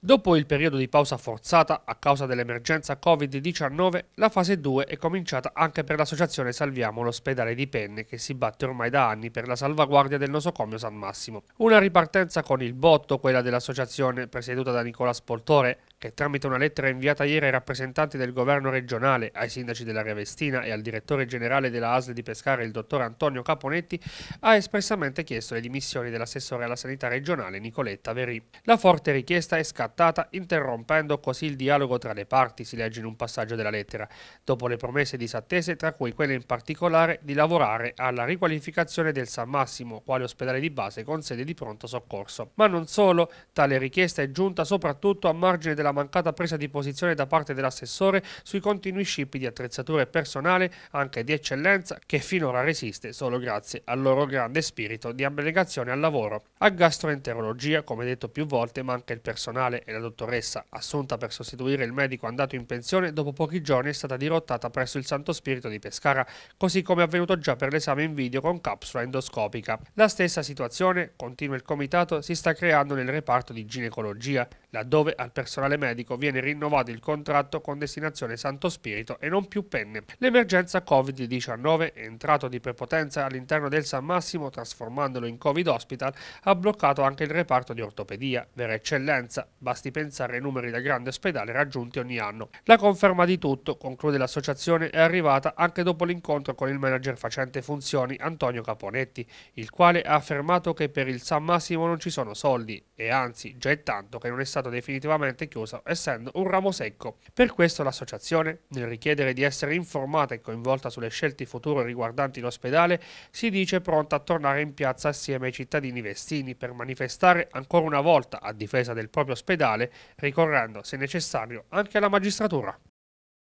Dopo il periodo di pausa forzata a causa dell'emergenza Covid-19, la fase 2 è cominciata anche per l'associazione Salviamo l'ospedale di Penne che si batte ormai da anni per la salvaguardia del nosocomio San Massimo. Una ripartenza con il botto, quella dell'associazione presieduta da Nicola Spoltore, che tramite una lettera inviata ieri ai rappresentanti del governo regionale, ai sindaci dell'area Vestina e al direttore generale della ASL di Pescara, il dottor Antonio Caponetti, ha espressamente chiesto le dimissioni dell'assessore alla sanità regionale Nicoletta Verì. La forte richiesta è scattata trattata, interrompendo così il dialogo tra le parti, si legge in un passaggio della lettera, dopo le promesse disattese, tra cui quelle in particolare di lavorare alla riqualificazione del San Massimo, quale ospedale di base con sede di pronto soccorso. Ma non solo, tale richiesta è giunta soprattutto a margine della mancata presa di posizione da parte dell'assessore sui continui scippi di attrezzature e personale, anche di eccellenza, che finora resiste solo grazie al loro grande spirito di abnegazione al lavoro. A gastroenterologia, come detto più volte, manca il personale Padre e la dottoressa, assunta per sostituire il medico andato in pensione, dopo pochi giorni è stata dirottata presso il Santo Spirito di Pescara, così come è avvenuto già per l'esame in video con capsula endoscopica. La stessa situazione, continua il comitato, si sta creando nel reparto di ginecologia laddove al personale medico viene rinnovato il contratto con destinazione Santo Spirito e non più penne. L'emergenza Covid-19, entrato di prepotenza all'interno del San Massimo, trasformandolo in Covid Hospital, ha bloccato anche il reparto di ortopedia, vera eccellenza, basti pensare ai numeri da grande ospedale raggiunti ogni anno. La conferma di tutto, conclude l'associazione, è arrivata anche dopo l'incontro con il manager facente funzioni Antonio Caponetti, il quale ha affermato che per il San Massimo non ci sono soldi e anzi già è tanto che non è stato stato definitivamente chiuso, essendo un ramo secco. Per questo l'associazione, nel richiedere di essere informata e coinvolta sulle scelte future riguardanti l'ospedale, si dice pronta a tornare in piazza assieme ai cittadini vestini per manifestare ancora una volta a difesa del proprio ospedale, ricorrendo, se necessario, anche alla magistratura.